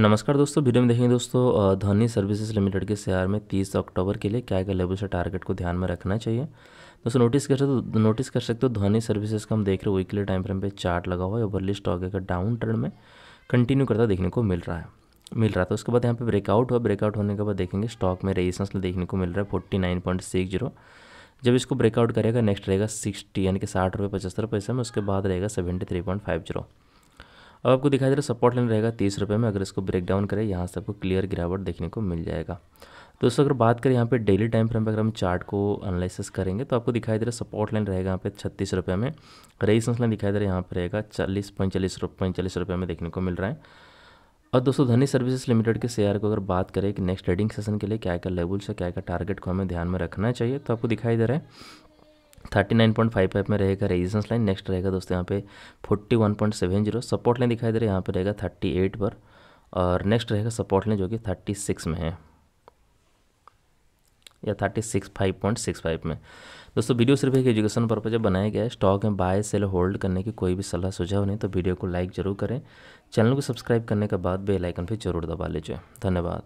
नमस्कार दोस्तों वीडियो में देखेंगे दोस्तों धोनी सर्विसेज लिमिटेड के शेयर में 30 अक्टूबर के लिए क्या क्या लेवल से टारगेट को ध्यान में रखना चाहिए दोस्तों नोटिस कर सकते हो नोटिस कर सकते हो धोनी सर्विसेज का हम देख रहे हो वीकली टाइम फ्रेम पे चार्ट लगा हुआ है ओवरली स्टॉक का डाउन ट्रेंड में कंटिन्यू करता देखने को मिल रहा है मिल रहा था तो उसके बाद यहाँ पर ब्रेकआउट हुआ ब्रेकआउट होने के बाद देखेंगे स्टॉक में रेजिस्टेंस देखने को मिल रहा है फोर्टी जब इसको ब्रेकआउट करेगा नेक्स्ट रहेगा सिक्सटी यानी कि साठ रुपये पचहत्तर पैसे में उसके बाद रहेगा seventy three point five zero अब आपको दिखाई दे रहा है सपोर्ट लाइन रहेगा तीस रुपये में अगर इसको ब्रेक डाउन करें यहाँ से आपको क्लियर गिरावट देखने को मिल जाएगा दोस्तों अगर बात करें यहाँ पे डेली टाइम फ्रेम पर अगर हम चार्ट को एनालिसिस करेंगे तो आपको दिखाई दे रहा है सपोर्ट लाइन रहेगा यहाँ पे छत्तीस रुपये में रेजिस्टेंस लाइन दिखाई दे रहा है यहाँ पे रहेगा चालीस पैंतालीस पैंतालीस रुपये में देखने को मिल रहा है और दोस्तों धनी सर्विसेज लिमिटेड के शेयर को अगर बात करें कि नेक्स्ट ट्रेडिंग सेशन के लिए क्या क्या लेवल्स है क्या क्या टारगेट को हमें ध्यान में रखना चाहिए तो आपको दिखाई दे रहा है thirty nine point five five में रहेगा रेजिस्टेंस लाइन नेक्स्ट रहेगा दोस्तों यहाँ पे forty one point seven zero support line दिखाई दे रही है यहाँ पे रहेगा थर्टी एट पर और नेक्स्ट रहेगा सपोर्ट लाइन जो कि थर्टी सिक्स में है या thirty six five point six five में दोस्तों वीडियो सिर्फ एक एजुकेशन पर्पज बनाया गया है स्टॉक में बाय सेल होल्ड करने की कोई भी सलाह सुझाव नहीं तो वीडियो को लाइक जरूर करें चैनल को सब्सक्राइब करने के बाद बेलाइकन पर भी जरूर दबा लीजिए धन्यवाद